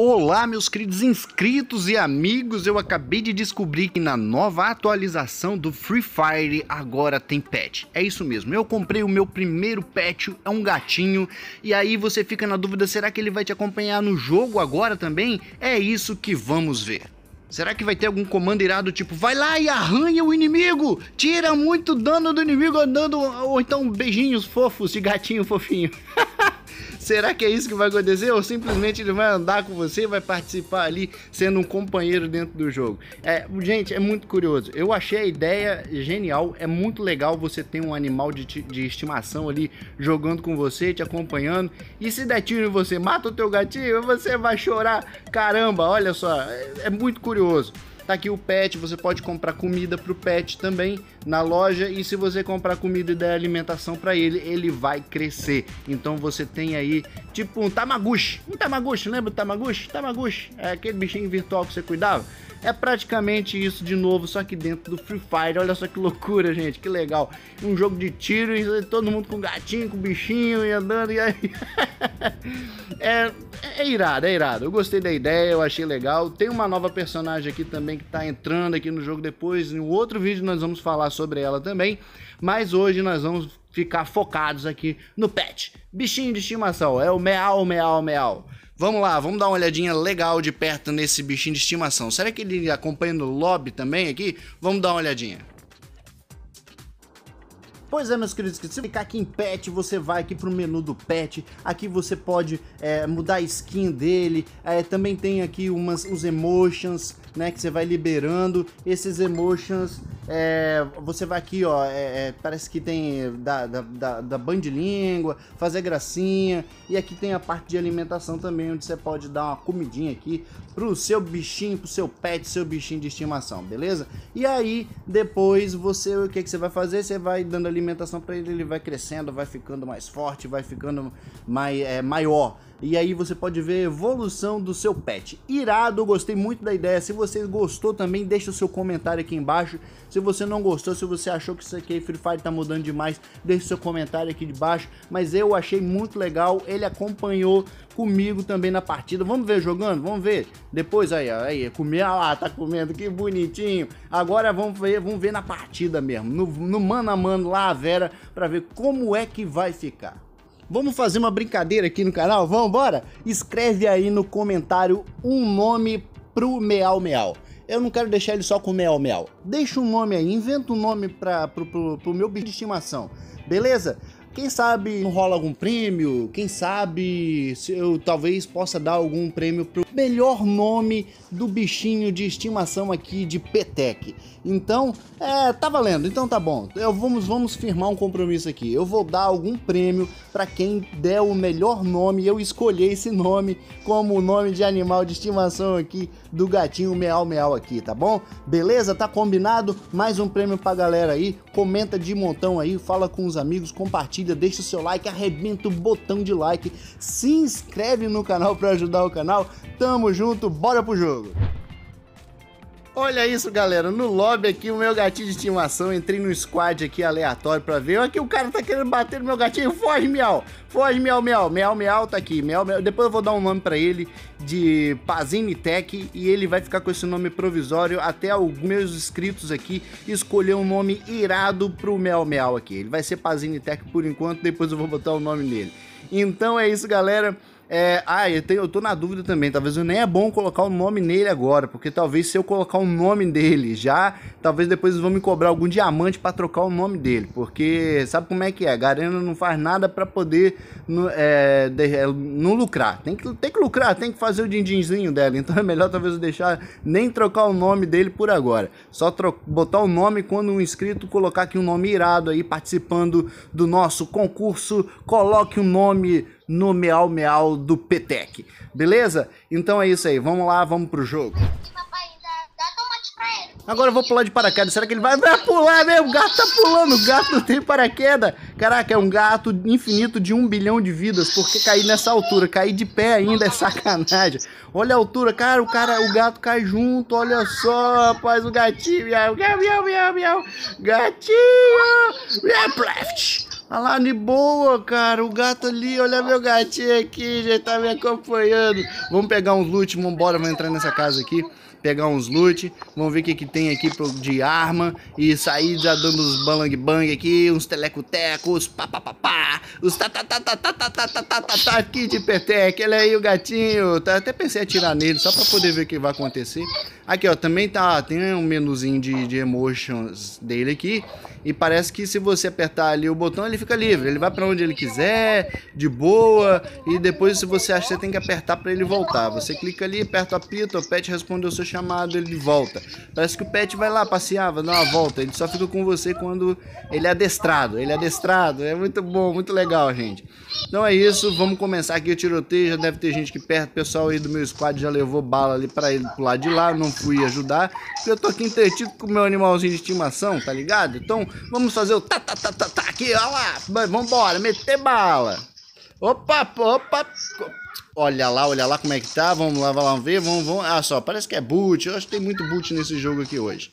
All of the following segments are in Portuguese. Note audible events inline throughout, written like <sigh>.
Olá, meus queridos inscritos e amigos. Eu acabei de descobrir que na nova atualização do Free Fire agora tem pet. É isso mesmo. Eu comprei o meu primeiro pet, é um gatinho. E aí você fica na dúvida: será que ele vai te acompanhar no jogo agora também? É isso que vamos ver. Será que vai ter algum comando irado tipo, vai lá e arranha o inimigo, tira muito dano do inimigo andando, ou então beijinhos fofos de gatinho fofinho? <laughs> Será que é isso que vai acontecer? Ou simplesmente ele vai andar com você, vai participar ali sendo um companheiro dentro do jogo? É, gente, é muito curioso. Eu achei a ideia genial. É muito legal você ter um animal de, de estimação ali jogando com você, te acompanhando. E se der tiro em você, mata o teu gatinho, você vai chorar. Caramba, olha só. é, é muito curioso tá aqui o pet, você pode comprar comida pro pet também na loja e se você comprar comida e der alimentação para ele, ele vai crescer. Então você tem aí tipo um tamaguchi. Um tamaguchi, lembra do tamaguchi? Tamaguchi é aquele bichinho virtual que você cuidava. É praticamente isso de novo, só que dentro do Free Fire. Olha só que loucura, gente, que legal. Um jogo de tiro e todo mundo com gatinho, com bichinho e andando e aí. <laughs> é, é irado, é irado. Eu gostei da ideia, eu achei legal. Tem uma nova personagem aqui também que tá entrando aqui no jogo depois. Em outro vídeo nós vamos falar falar sobre ela também, mas hoje nós vamos ficar focados aqui no pet. Bichinho de estimação, é o meal, meal, meal. Vamos lá, vamos dar uma olhadinha legal de perto nesse bichinho de estimação. Será que ele acompanha no lobby também aqui? Vamos dar uma olhadinha. Pois é, meus queridos, se clicar aqui em pet, você vai aqui pro menu do pet, aqui você pode é, mudar a skin dele, é, também tem aqui umas, os emotions, né, que você vai liberando, esses emotions, é, você vai aqui, ó, é, é, parece que tem da, da, da, da bandilíngua, fazer gracinha, e aqui tem a parte de alimentação também, onde você pode dar uma comidinha aqui pro seu bichinho, pro seu pet, seu bichinho de estimação, beleza? E aí, depois, você, o que, que você vai fazer? Você vai dando ali alimentação para ele, ele vai crescendo, vai ficando mais forte, vai ficando mais é, maior. E aí você pode ver a evolução do seu pet. Irado, gostei muito da ideia. Se você gostou também, deixa o seu comentário aqui embaixo. Se você não gostou, se você achou que isso aqui Free Fire tá mudando demais, deixa o seu comentário aqui embaixo. Mas eu achei muito legal, ele acompanhou comigo também na partida. Vamos ver jogando? Vamos ver. Depois aí, aí, é comer ah lá, tá comendo, que bonitinho. Agora vamos ver, vamos ver na partida mesmo, no, no mano a mano lá a Vera para ver como é que vai ficar. Vamos fazer uma brincadeira aqui no canal? Vamos embora? Escreve aí no comentário um nome pro Meal Meal. Eu não quero deixar ele só com Meal Meal. Deixa um nome aí, inventa um nome pra, pro, pro, pro meu bicho de estimação, beleza? Quem sabe rola algum prêmio? Quem sabe eu talvez possa dar algum prêmio pro melhor nome do bichinho de estimação aqui de Petec. Então, é, tá valendo. Então tá bom. Eu, vamos, vamos firmar um compromisso aqui. Eu vou dar algum prêmio para quem der o melhor nome. Eu escolhi esse nome como nome de animal de estimação aqui do gatinho Meal Meal aqui, tá bom? Beleza? Tá combinado? Mais um prêmio pra galera aí. Comenta de montão aí, fala com os amigos, compartilha, deixa o seu like, arrebenta o botão de like, se inscreve no canal para ajudar o canal. Tamo junto, bora pro jogo! Olha isso, galera. No lobby aqui, o meu gatinho de estimação. Entrei no squad aqui aleatório pra ver. Olha aqui, o cara tá querendo bater no meu gatinho. Foge, miau. Foge, miau, miau. Miau, miau tá aqui. Miau, miau. Depois eu vou dar um nome pra ele de Pazinitech E ele vai ficar com esse nome provisório até os meus inscritos aqui escolher um nome irado pro miau, miau aqui. Ele vai ser Pazinitech por enquanto. Depois eu vou botar o nome nele. Então é isso, galera. É, ah, eu, tenho, eu tô na dúvida também. Talvez nem é bom colocar o nome nele agora, porque talvez se eu colocar o nome dele já, talvez depois eles vão me cobrar algum diamante para trocar o nome dele. Porque sabe como é que é? Garena não faz nada para poder no, é, de, é, não lucrar. Tem que, tem que lucrar, tem que fazer o dindinzinho dela. Então é melhor talvez eu deixar nem trocar o nome dele por agora. Só botar o nome quando um inscrito colocar aqui um nome irado aí participando do nosso concurso. Coloque o um nome no Meal Meal do Petec. Beleza? Então é isso aí. Vamos lá, vamos pro jogo. Agora eu vou pular de paraquedas. Será que ele vai, vai pular mesmo? O gato tá pulando. O gato não tem paraquedas. Caraca, é um gato infinito de um bilhão de vidas. Porque cair nessa altura, cair de pé ainda é sacanagem. Olha a altura, cara. O cara, o gato cai junto. Olha só, rapaz. O gatinho. Miau, miau, miau, miau. Gatinho. Minha Olha lá, de boa, cara. O gato ali, olha meu gatinho aqui, já tá me acompanhando. Vamos pegar uns loot, vambora, vamos entrar nessa casa aqui. Pegar uns loot, vamos ver o que, que tem aqui de arma e sair já dando uns balang bang aqui, uns telecotecos, pá pá pá pá, os tá tá tá tá tá tá tá tá tá tá tá aqui de petec, Olha aí o gatinho, tá, até pensei em atirar nele só pra poder ver o que vai acontecer. Aqui ó, também tá, tem um menuzinho de, de emotions dele aqui e parece que se você apertar ali o botão ele ele fica livre, ele vai para onde ele quiser, de boa, e depois se você achar, tem que apertar para ele voltar. Você clica ali, aperta o apito, o pet responde ao seu chamado, ele volta. Parece que o pet vai lá passear, vai dar uma volta, ele só fica com você quando ele é adestrado, ele é adestrado, é muito bom, muito legal, gente. Então é isso, vamos começar aqui o tiroteio, já deve ter gente que perto, o pessoal aí do meu squad já levou bala ali para ele pro lado de lá, não fui ajudar, eu tô aqui entretido com o meu animalzinho de estimação, tá ligado? Então vamos fazer o ta ta ta ta ta aqui, ó lá vamos embora meter bala. Opa, opa. Olha lá, olha lá como é que tá. Vamos lá, vamos ver. Vamos, vamos. Ah, só, parece que é boot. Eu acho que tem muito boot nesse jogo aqui hoje.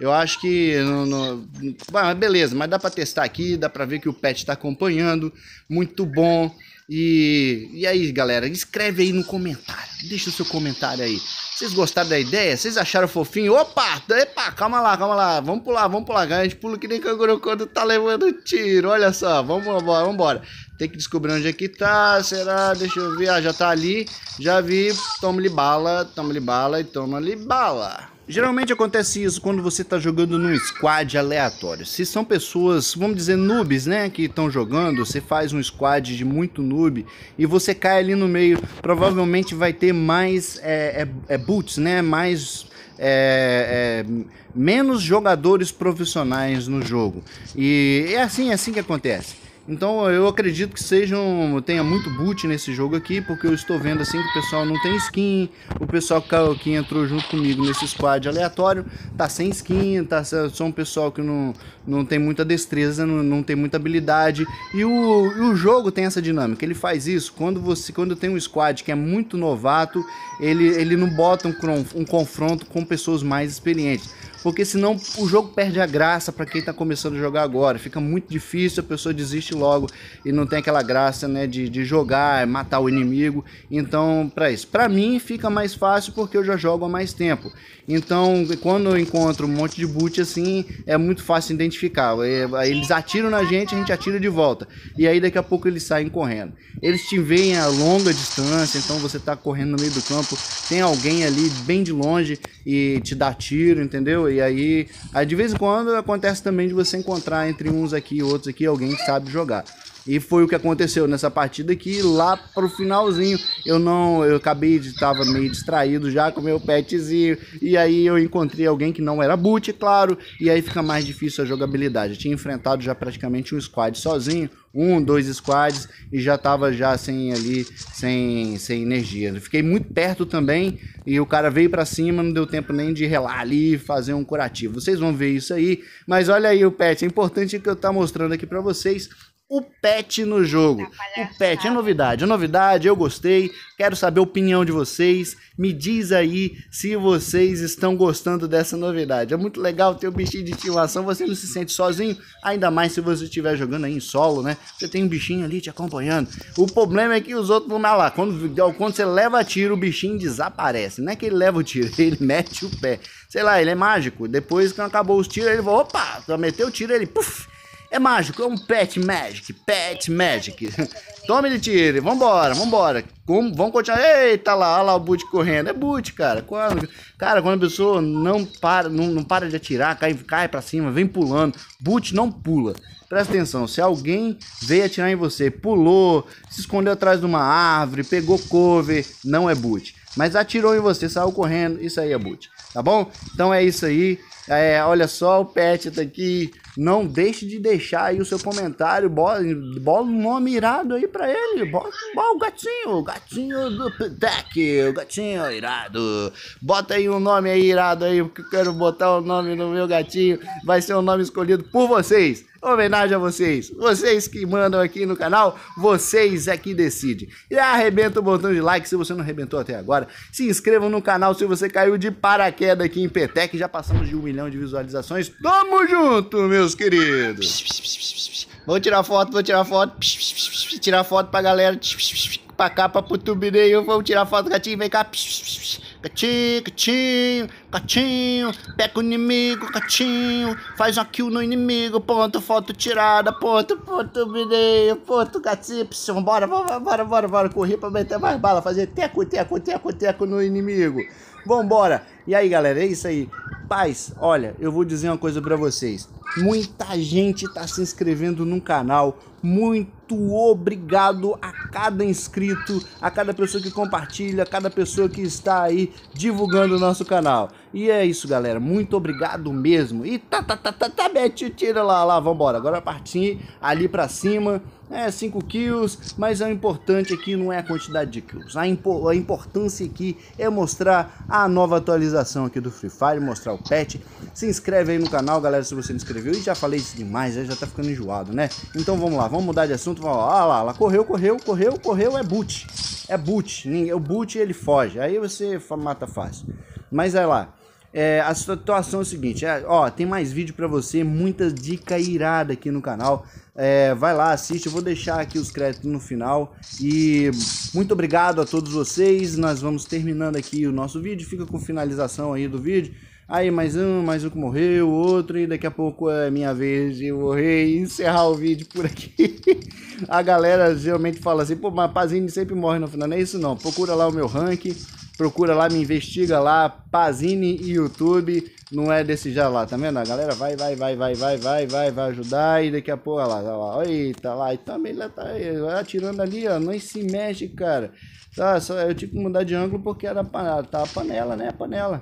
Eu acho que. No, no... Ah, beleza, mas dá pra testar aqui, dá pra ver que o pet tá acompanhando. Muito bom. E, e aí, galera, escreve aí no comentário. Deixa o seu comentário aí. Vocês gostaram da ideia? Vocês acharam fofinho? Opa! Epa, calma lá, calma lá. Vamos pular, vamos pular. A gente pula que nem canguru quando tá levando tiro. Olha só, vamos embora, vamos embora. Tem que descobrir onde é que tá. Será? Deixa eu ver. Ah, já tá ali. Já vi. Toma-lhe bala, toma-lhe bala e toma-lhe bala. Geralmente acontece isso quando você está jogando num squad aleatório. Se são pessoas, vamos dizer, noobs, né, que estão jogando, você faz um squad de muito noob e você cai ali no meio, provavelmente vai ter mais é, é, é boots, né, mais é, é, menos jogadores profissionais no jogo. E é assim, é assim que acontece. Então eu acredito que sejam tenha muito boot nesse jogo aqui, porque eu estou vendo assim que o pessoal não tem skin, o pessoal que, que entrou junto comigo nesse squad aleatório tá sem skin, tá só um pessoal que não, não tem muita destreza, não, não tem muita habilidade. E o, e o jogo tem essa dinâmica, ele faz isso quando você quando tem um squad que é muito novato, ele, ele não bota um, um confronto com pessoas mais experientes porque senão o jogo perde a graça para quem está começando a jogar agora. Fica muito difícil, a pessoa desiste logo e não tem aquela graça né, de, de jogar, é matar o inimigo. Então, para isso, para mim fica mais fácil porque eu já jogo há mais tempo. Então, quando eu encontro um monte de boot assim, é muito fácil identificar. É, eles atiram na gente, a gente atira de volta. E aí daqui a pouco eles saem correndo. Eles te veem a longa distância, então você está correndo no meio do campo, tem alguém ali bem de longe e te dá tiro, entendeu? E aí, aí, de vez em quando acontece também de você encontrar entre uns aqui e outros aqui alguém que sabe jogar. E foi o que aconteceu nessa partida que lá pro finalzinho eu não, eu acabei de tava meio distraído já com meu petzinho e aí eu encontrei alguém que não era boot, claro, e aí fica mais difícil a jogabilidade. Eu tinha enfrentado já praticamente um squad sozinho, um, dois squads e já tava já sem ali, sem, sem energia. Eu fiquei muito perto também e o cara veio para cima, não deu tempo nem de relar ali e fazer um curativo. Vocês vão ver isso aí, mas olha aí o pet, é importante que eu tá mostrando aqui para vocês o pet no jogo. Tá o pet é novidade, é novidade, eu gostei. Quero saber a opinião de vocês. Me diz aí se vocês estão gostando dessa novidade. É muito legal ter o um bichinho de estimação, você não se sente sozinho, ainda mais se você estiver jogando aí em solo, né? Você tem um bichinho ali te acompanhando. O problema é que os outros vão lá, quando, quando você leva tiro, o bichinho desaparece. Não é que ele leva o tiro, <laughs> ele mete o pé. Sei lá, ele é mágico. Depois que acabou os tiros, ele vai, opa, meteu o tiro, ele puf, é mágico, é um pet magic, pet magic. Tome de tire, vambora, vambora. Como, vamos continuar. Eita lá, olha lá o boot correndo. É boot, cara. Quando, cara, quando a pessoa não para, não, não para de atirar, cai, cai pra cima, vem pulando. Boot não pula. Presta atenção, se alguém veio atirar em você, pulou, se escondeu atrás de uma árvore, pegou cover, não é boot. Mas atirou em você, saiu correndo, isso aí é boot, tá bom? Então é isso aí. É, olha só, o pet tá aqui. Não deixe de deixar aí o seu comentário, bola, um nome irado aí pra ele. Bota, bota o gatinho, o gatinho do Petec o gatinho irado. Bota aí um nome aí irado aí, porque eu quero botar o um nome no meu gatinho. Vai ser um nome escolhido por vocês. Homenagem a vocês. Vocês que mandam aqui no canal, vocês é que decidem. E arrebenta o botão de like se você não arrebentou até agora. Se inscrevam no canal se você caiu de paraquedas aqui em Petec. Já passamos de um milhão de visualizações. Tamo junto, meu meus queridos. Vou tirar foto, vou tirar foto. Tirar foto pra galera. Pra capa, pro thumbnail. Vamos tirar foto, gatinho. Vem cá. Gatinho, gatinho, gatinho, pega o inimigo, gatinho, faz uma kill no inimigo, ponto, foto tirada, ponto, ponto, mineiro, ponto, gatinho, psiu, bora, bora, bora, bora, bora, correr pra meter mais bala, fazer teco, teco, teco, teco no inimigo. Vambora. E aí, galera, é isso aí. Rapaz, olha, eu vou dizer uma coisa para vocês. Muita gente está se inscrevendo no canal. Muito obrigado a cada inscrito, a cada pessoa que compartilha, a cada pessoa que está aí divulgando o nosso canal. E é isso, galera. Muito obrigado mesmo. E tá, tá, tá, tá, tá, Beth, tira lá, lá, vambora. Agora partir ali pra cima. É, 5 kills, mas é o importante aqui é não é a quantidade de kills. A, impo a importância aqui é mostrar a nova atualização aqui do Free Fire, mostrar o patch. Se inscreve aí no canal, galera, se você não inscreveu. E já falei isso demais, já tá ficando enjoado, né? Então vamos lá, vamos mudar de assunto. Vamos lá, lá, lá, correu, correu, correu, correu, é boot. É boot, o boot ele foge, aí você mata fácil. Mas vai lá, é, a situação é o seguinte, é, ó, tem mais vídeo para você, muitas dicas irada aqui no canal. É, vai lá, assiste, eu vou deixar aqui os créditos no final. E muito obrigado a todos vocês, nós vamos terminando aqui o nosso vídeo, fica com finalização aí do vídeo. Aí mais um, mais um que morreu, outro, e daqui a pouco é minha vez de morrer e encerrar o vídeo por aqui. <laughs> a galera geralmente fala assim, pô, mas Pazini sempre morre no final, não é isso não. Procura lá o meu ranking Procura lá, me investiga lá, Pazini e YouTube. Não é desse já lá, tá vendo? A galera vai, vai, vai, vai, vai, vai, vai, vai ajudar. E daqui a pouco, lá, tá lá. Eita, lá. E também lá tá atirando ali, ó. Não se mexe, cara. Tá, só eu tive que mudar de ângulo porque era a, tá a panela, né? A panela.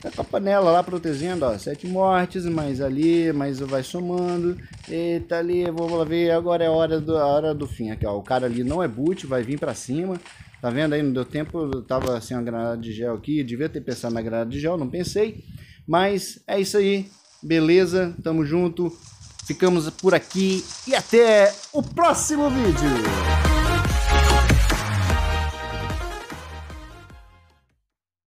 Tá com a panela lá protegendo, ó. Sete mortes, mais ali, mais vai somando. e tá ali, vou lá ver. Agora é a hora do, a hora do fim. Aqui, ó. O cara ali não é boot, vai vir pra cima. Tá vendo aí? Não deu tempo, eu tava sem uma granada de gel aqui, devia ter pensado na granada de gel, não pensei. Mas é isso aí, beleza? Tamo junto, ficamos por aqui e até o próximo vídeo!